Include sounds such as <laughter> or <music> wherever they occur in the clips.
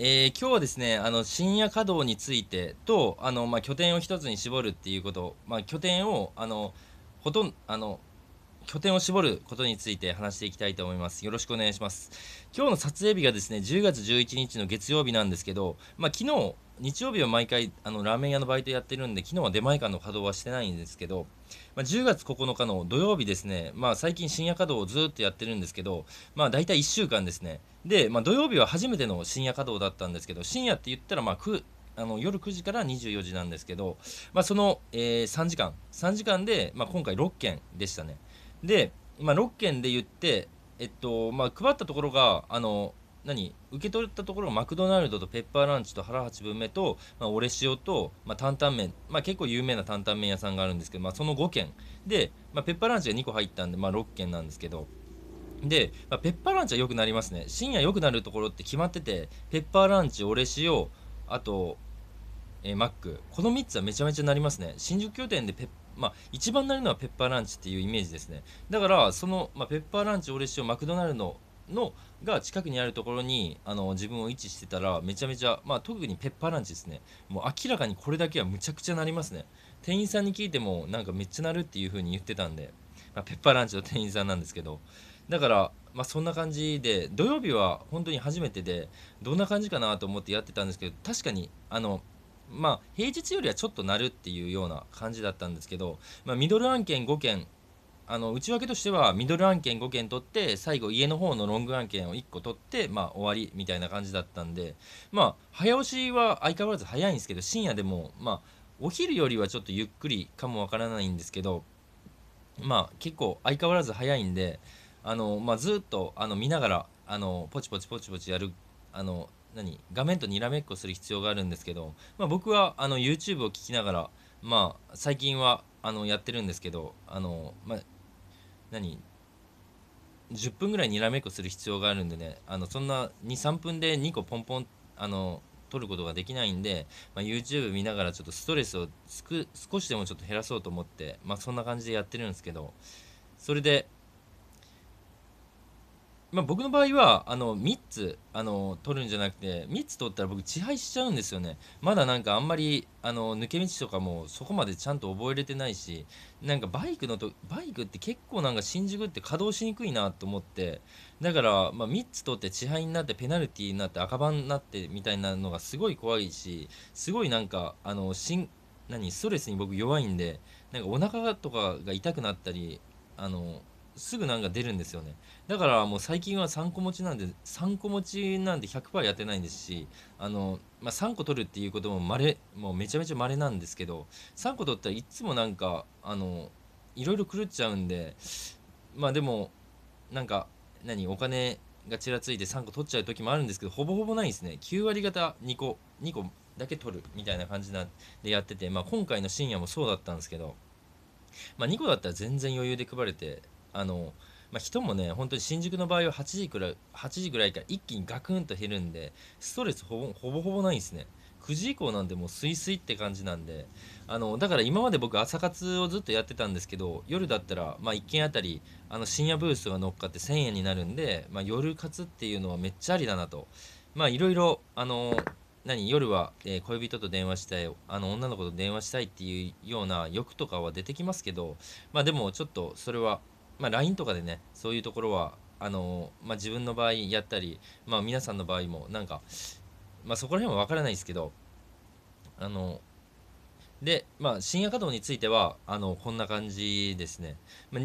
えー、今日はですねあの深夜稼働についてとあの、まあ、拠点を1つに絞るっていうこと、まあ、拠点をあのほとんあの拠点を絞ることについて話していきたいと思います。よろしくお願いします。今日の撮影日がですね10月11日の月曜日なんですけど、まあ、昨日日曜日は毎回あのラーメン屋のバイトやってるんで昨日は出前館の稼働はしてないんですけど、まあ、10月9日の土曜日ですね、まあ、最近深夜稼働をずっとやってるんですけど、まあ、大体1週間ですねで、まあ、土曜日は初めての深夜稼働だったんですけど深夜って言ったらまあ9あの夜9時から24時なんですけど、まあ、その、えー、3時間3時間で、まあ、今回6件でしたねで、まあ、6件で言ってえっとまあ、配ったところがあの何受け取ったところマクドナルドとペッパーランチと腹八分目と、まあ、オレ塩と、まあ、担々麺、まあ、結構有名な担々麺屋さんがあるんですけど、まあ、その5軒で、まあ、ペッパーランチが2個入ったんで、まあ、6軒なんですけどで、まあ、ペッパーランチは良くなりますね深夜良くなるところって決まっててペッパーランチオレ塩あと、えー、マックこの3つはめちゃめちゃなりますね新宿拠点でまあ、一番なるのはペッパーランチっていうイメージですねだからその、まあ、ペッパーランチオレ塩マクドナルドのが近くにあるところにあの自分を位置してたらめちゃめちゃ、まあ、特にペッパーランチですねもう明らかにこれだけはむちゃくちゃなりますね店員さんに聞いてもなんかめっちゃなるっていう風に言ってたんで、まあ、ペッパーランチの店員さんなんですけどだから、まあ、そんな感じで土曜日は本当に初めてでどんな感じかなと思ってやってたんですけど確かにあのまあ、平日よりはちょっとなるっていうような感じだったんですけど、まあ、ミドル案件5件あの内訳としてはミドル案件5件取って最後家の方のロング案件を1個取って、まあ、終わりみたいな感じだったんで、まあ、早押しは相変わらず早いんですけど深夜でも、まあ、お昼よりはちょっとゆっくりかもわからないんですけど、まあ、結構相変わらず早いんであの、まあ、ずっとあの見ながらあのポチポチポチポチやるあの何画面とにらめっこする必要があるんですけど、まあ、僕はあの YouTube を聞きながら、まあ、最近はあのやってるんですけどあの、まあ、何10分ぐらいにらめっこする必要があるんでねあのそんな23分で2個ポンポンあの取ることができないんで、まあ、YouTube 見ながらちょっとストレスを少しでもちょっと減らそうと思って、まあ、そんな感じでやってるんですけどそれでまあ、僕の場合はあの3つあの取るんじゃなくて3つ取ったら僕地配しちゃうんですよねまだなんかあんまりあの抜け道とかもそこまでちゃんと覚えれてないしなんかバイクのとバイクって結構なんか新宿って稼働しにくいなと思ってだから、まあ、3つ取って地配になってペナルティーになって赤番になってみたいなのがすごい怖いしすごいなんかあのしん何ストレスに僕弱いんでなんかお腹とかが痛くなったりあのすぐなんか出るんですよね。だからもう最近は3個持ちなんで、3個持ちなんで100%やってないんですし、あの、まあ、3個取るっていうことも稀、もうめちゃめちゃ稀なんですけど、3個取ったらいつもなんか、あの、いろいろ狂っちゃうんで、まあでも、なんか、何、お金がちらついて3個取っちゃう時もあるんですけど、ほぼほぼないんですね。9割方2個、2個だけ取るみたいな感じなんでやってて、まあ今回の深夜もそうだったんですけど、まあ2個だったら全然余裕で配れて、あの、まあ、人もね本当に新宿の場合は8時くらい8時ぐらいから一気にガクンと減るんでストレスほぼほぼほぼないんですね9時以降なんでもうスイスイって感じなんであのだから今まで僕朝活をずっとやってたんですけど夜だったら、まあ、1件あたりあの深夜ブースが乗っかって1000円になるんで、まあ、夜活っていうのはめっちゃありだなとまあいろいろあの何夜は、え恋人と電話したいあの女の子と電話したいっていうような欲とかは出てきますけどまあでもちょっとそれはまあ、LINE とかでねそういうところはあのまあ、自分の場合やったり、まあ、皆さんの場合もなんか、まあ、そこら辺は分からないですけどあので、まあ、深夜稼働についてはあのこんな感じですね、まあ、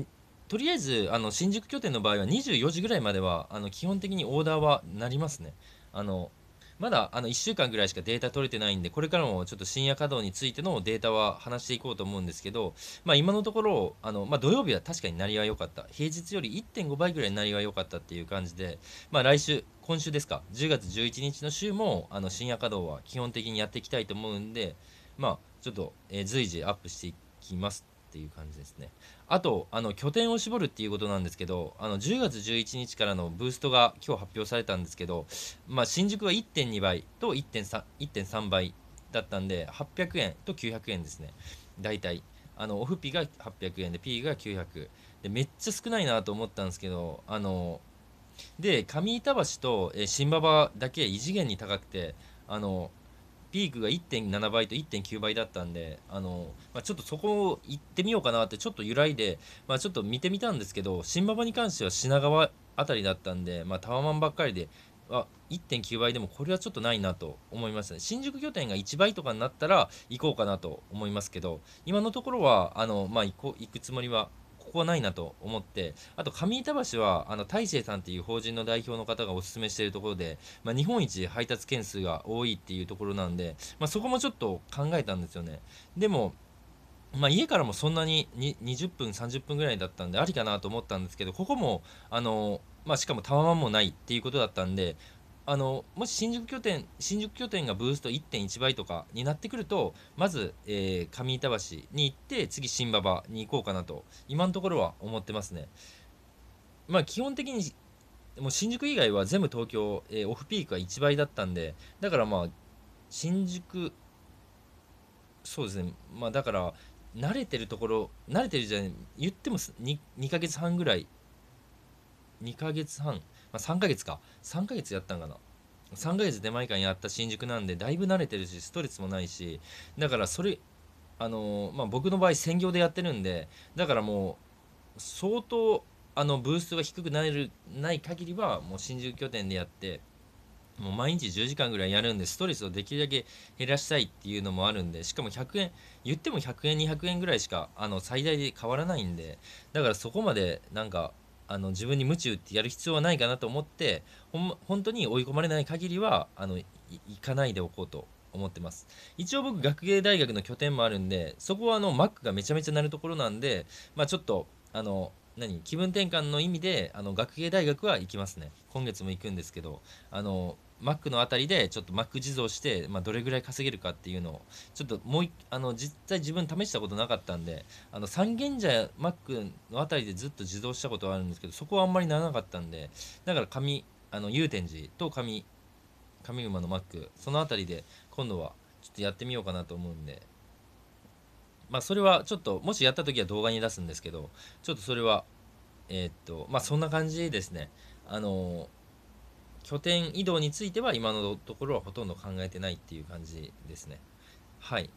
とりあえずあの新宿拠点の場合は24時ぐらいまではあの基本的にオーダーはなりますねあのまだあの1週間ぐらいしかデータ取れてないんで、これからもちょっと深夜稼働についてのデータは話していこうと思うんですけど、まあ、今のところ、あのまあ、土曜日は確かになりは良かった、平日より1.5倍ぐらいになりは良かったっていう感じで、まあ、来週、今週ですか、10月11日の週もあの深夜稼働は基本的にやっていきたいと思うんで、まあ、ちょっと、え随時アップしていきます。っていう感じですねあとあの拠点を絞るっていうことなんですけどあの10月11日からのブーストが今日発表されたんですけど、まあ、新宿は1.2倍と 1.3, 倍だったんで800円と900円ですね大体あのオフピが800円で P が900でめっちゃ少ないなと思ったんですけどあので上板橋と新馬場だけ異次元に高くてあのピークが1.7倍と1.9倍だったんで、あの、まあ、ちょっとそこを行ってみようかなって、ちょっと揺らいで、まあ、ちょっと見てみたんですけど、新馬場に関しては品川辺りだったんで、まあ、タワマンばっかりで、あ1.9倍でもこれはちょっとないなと思いましたね新宿拠点が1倍とかになったら行こうかなと思いますけど今のところはあの、まあ、行こ行くつもりはこはないなと思ってあと上板橋はあの大成さんっていう法人の代表の方がおすすめしているところで、まあ、日本一配達件数が多いっていうところなんで、まあ、そこもちょっと考えたんですよねでもまあ、家からもそんなに20分30分ぐらいだったんでありかなと思ったんですけどここもあの、まあ、しかもタワマンもないっていうことだったんであのもし新宿拠点新宿拠点がブースト1.1倍とかになってくるとまず、えー、上板橋に行って次新馬場に行こうかなと今のところは思ってますね。まあ基本的にもう新宿以外は全部東京、えー、オフピークは1倍だったんでだからまあ新宿そうですねまあだから慣れてるところ慣れてるじゃない言っても 2, 2ヶ月半ぐらい2ヶ月半まあ、3ヶ月か3ヶ月やったんかな3ヶ月で毎回やった新宿なんでだいぶ慣れてるしストレスもないしだからそれあのまあ、僕の場合専業でやってるんでだからもう相当あのブーストが低くなるない限りはもう新宿拠点でやってもう毎日10時間ぐらいやるんでストレスをできるだけ減らしたいっていうのもあるんでしかも100円言っても100円200円ぐらいしかあの最大で変わらないんでだからそこまでなんかあの自分に夢中打ってやる必要はないかなと思ってほん本当に追い込まれない限りはあの行かないでおこうと思ってます一応僕学芸大学の拠点もあるんでそこはあのマックがめちゃめちゃ鳴るところなんで、まあ、ちょっとあの何気分転換の意味であの学芸大学は行きますね今月も行くんですけどあのマックのあたりでちょっとマック地蔵して、まあ、どれぐらい稼げるかっていうのをちょっともうあの実際自分試したことなかったんであの三軒茶マックのあたりでずっと自動したことはあるんですけどそこはあんまりならなかったんでだから紙あの祐天寺と紙上馬のマックそのあたりで今度はちょっとやってみようかなと思うんでまあそれはちょっともしやった時は動画に出すんですけどちょっとそれはえー、っとまあそんな感じですねあのー拠点移動については今のところはほとんど考えてないっていう感じですね。はい。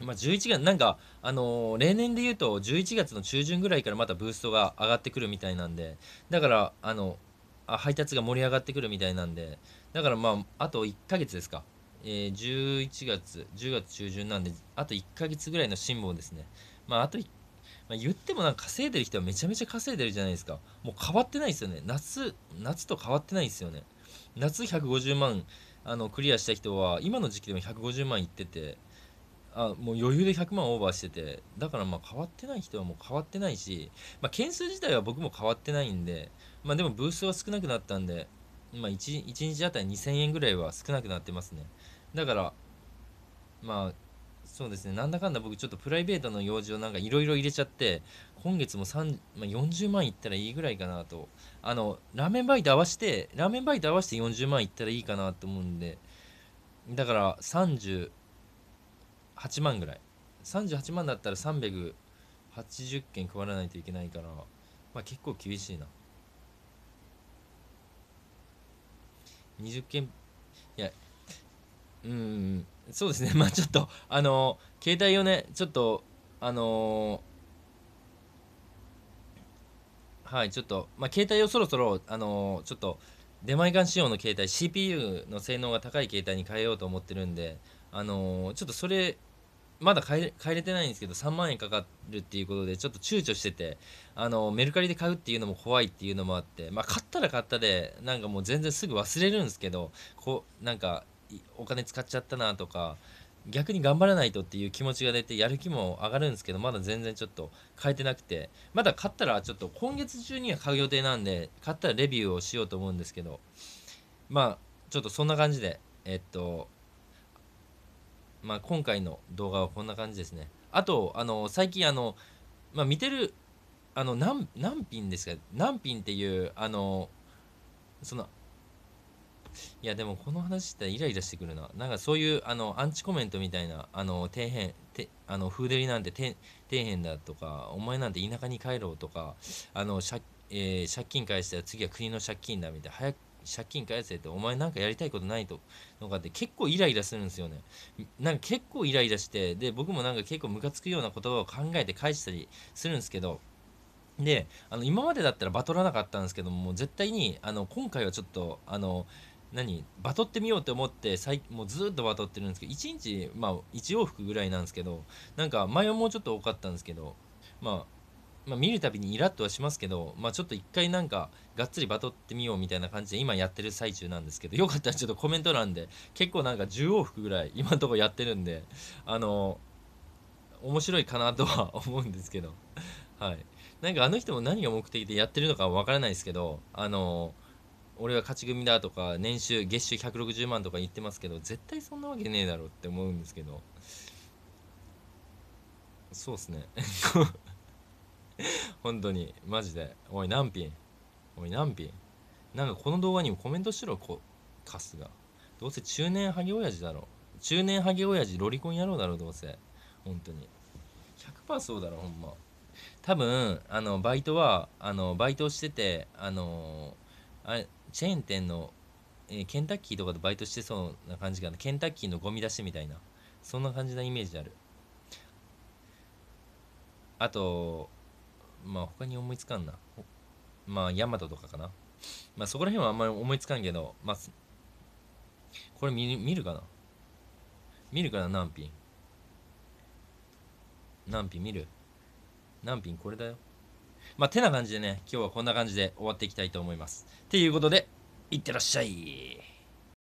まあ、11月、なんか、あのー、例年で言うと、11月の中旬ぐらいからまたブーストが上がってくるみたいなんで、だから、あの、あ配達が盛り上がってくるみたいなんで、だからまあ、あと1ヶ月ですか。えー、11月、10月中旬なんで、あと1ヶ月ぐらいの辛抱ですね。まあ、あと1まあ、言ってもなんか稼いでる人はめちゃめちゃ稼いでるじゃないですかもう変わってないですよね夏夏と変わってないですよね夏150万あのクリアした人は今の時期でも150万いっててあもう余裕で100万オーバーしててだからまあ変わってない人はもう変わってないし、まあ、件数自体は僕も変わってないんで、まあ、でもブースは少なくなったんで、まあ1、1, 日あたり2000円ぐらいは少なくなってますねだからまあそうですねなんだかんだ僕ちょっとプライベートの用事をなんかいろいろ入れちゃって今月もまあ、40万いったらいいぐらいかなとあのラーメンバイト合わせてラーメンバイト合わせて40万いったらいいかなと思うんでだから38万ぐらい38万だったら380件配らないといけないから、まあ、結構厳しいな20件いやうん、うん、そうですね <laughs> まあちょっとあの携帯をねちょっとあのはいちょっとまあ携帯をそろそろあのちょっと出前館仕様の携帯 CPU の性能が高い携帯に変えようと思ってるんであのちょっとそれまだ変えれてないんですけど3万円かかるっていうことでちょっと躊躇しててあのメルカリで買うっていうのも怖いっていうのもあってまあ買ったら買ったでなんかもう全然すぐ忘れるんですけどこうなんかお金使っちゃったなとか逆に頑張らないとっていう気持ちが出てやる気も上がるんですけどまだ全然ちょっと変えてなくてまだ買ったらちょっと今月中には買う予定なんで買ったらレビューをしようと思うんですけどまあちょっとそんな感じでえっとまあ今回の動画はこんな感じですねあとあの最近あの、まあ、見てるあの何何品ですか何品っていうあのそのいやでもこの話ってイライラしてくるななんかそういうあのアンチコメントみたいなあの底辺てあのフーデリなんて底辺だとかお前なんて田舎に帰ろうとかあの借,、えー、借金返したら次は国の借金だみたいな早く借金返せってお前なんかやりたいことないとのかって結構イライラするんですよねなんか結構イライラしてで僕もなんか結構ムカつくような言葉を考えて返したりするんですけどであの今までだったらバトらなかったんですけどもう絶対にあの今回はちょっとあの何バトってみようって思って最もうずっとバトってるんですけど1日まあ1往復ぐらいなんですけどなんか前はもうちょっと多かったんですけど、まあ、まあ見るたびにイラッとはしますけど、まあ、ちょっと一回なんかがっつりバトってみようみたいな感じで今やってる最中なんですけどよかったらちょっとコメント欄で結構なんか10往復ぐらい今んとこやってるんであの面白いかなとは <laughs> 思うんですけどはいなんかあの人も何が目的でやってるのかわからないですけどあの俺は勝ち組だとか年収月収160万とか言ってますけど絶対そんなわけねえだろって思うんですけどそうっすね <laughs> 本当にマジでおい何品おい何品なんかこの動画にもコメントしろこスがどうせ中年ハゲ親父だろ中年ハゲ親父ロリコン野郎だろどうせ本当に100%そうだろほんま多分あのバイトはあのバイトしててあのあれチェーン店の、えー、ケンタッキーとかでバイトしてそうな感じかなケンタッキーのゴミ出しみたいなそんな感じなイメージあるあとまあ他に思いつかんなまあヤマトとかかなまあそこら辺はあんまり思いつかんけどまあこれ見見るかな見るかな何品何品見る何品これだよまあ、てな感じでね、今日はこんな感じで終わっていきたいと思います。ということで、いってらっしゃい。